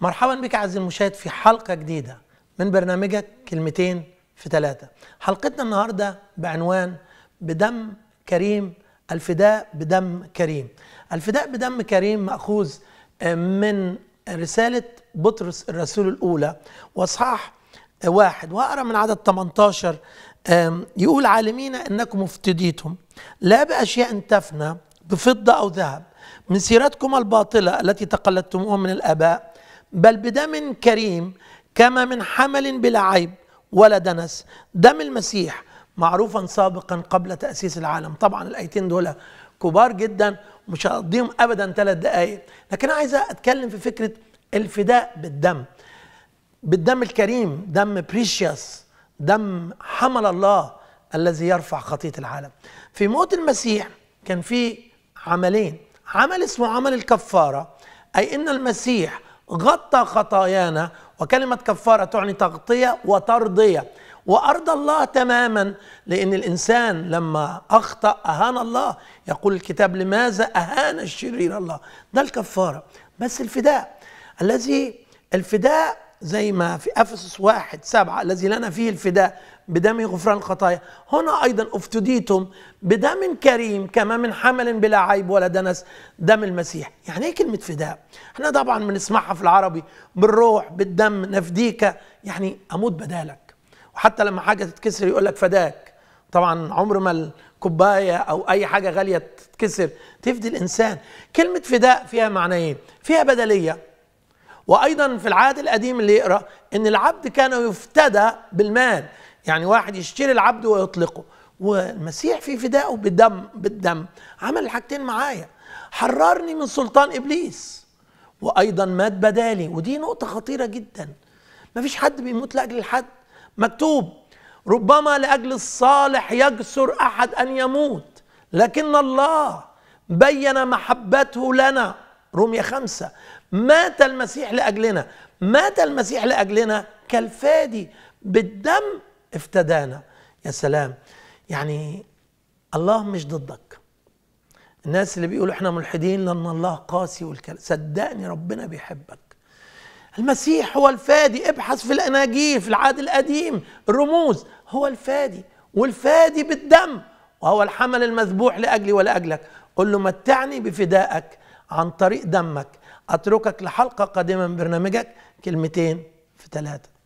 مرحبا بك عزيزي المشاهد في حلقة جديدة من برنامجك كلمتين في ثلاثة حلقتنا النهاردة بعنوان بدم كريم الفداء بدم كريم الفداء بدم كريم مأخوذ آه، من رسالة بطرس الرسول الأولى وإصحاح آه، واحد وأقرأ من عدد 18 آه، يقول عالمين أنكم افتديتم لا بأشياء تفنى بفضة أو ذهب من سيرتكم الباطلة التي تقلدتموها من الآباء بل بدم كريم كما من حمل بلا عيب ولا دنس دم المسيح معروفا سابقا قبل تأسيس العالم طبعا الآيتين دول كبار جدا مش هقضيهم أبدا ثلاث دقائق لكن عايز أتكلم في فكرة الفداء بالدم بالدم الكريم دم بريشيس دم حمل الله الذي يرفع خطية العالم في موت المسيح كان في عملين عمل اسمه عمل الكفارة أي أن المسيح غطى خطايانا وكلمة كفارة تعني تغطية وترضية وأرضى الله تماما لأن الإنسان لما أخطأ أهان الله يقول الكتاب لماذا أهان الشرير الله ده الكفارة بس الفداء الذي الفداء زي ما في افسس واحد سبعة الذي لنا فيه الفداء بدم غفران الخطايا هنا ايضا افتديتم بدم كريم كما من حمل بلا عيب ولا دنس دم المسيح يعني ايه كلمه فداء احنا طبعا بنسمعها في العربي بالروح بالدم نفديك يعني اموت بدالك وحتى لما حاجه تتكسر يقول لك فداك طبعا عمر ما الكوبايه او اي حاجه غاليه تتكسر تفدي الانسان كلمه فداء فيها معنيين فيها بدليه وايضا في العهد القديم اللي يقرا ان العبد كان يفتدى بالمال يعني واحد يشتري العبد ويطلقه والمسيح في فدائه بالدم بالدم عمل الحاجتين معايا حررني من سلطان ابليس وايضا مات بدالي ودي نقطه خطيره جدا مفيش حد بيموت لاجل الحد مكتوب ربما لاجل الصالح يجسر احد ان يموت لكن الله بين محبته لنا رومية خمسة مات المسيح لأجلنا مات المسيح لأجلنا كالفادي بالدم افتدانا يا سلام يعني الله مش ضدك الناس اللي بيقولوا احنا ملحدين لان الله قاسي والكلام صدقني ربنا بيحبك المسيح هو الفادي ابحث في الاناجيل في العهد القديم الرموز هو الفادي والفادي بالدم وهو الحمل المذبوح لاجلي ولاجلك قل له متعني بفدائك عن طريق دمك أتركك لحلقة قادمة من برنامجك كلمتين في ثلاثة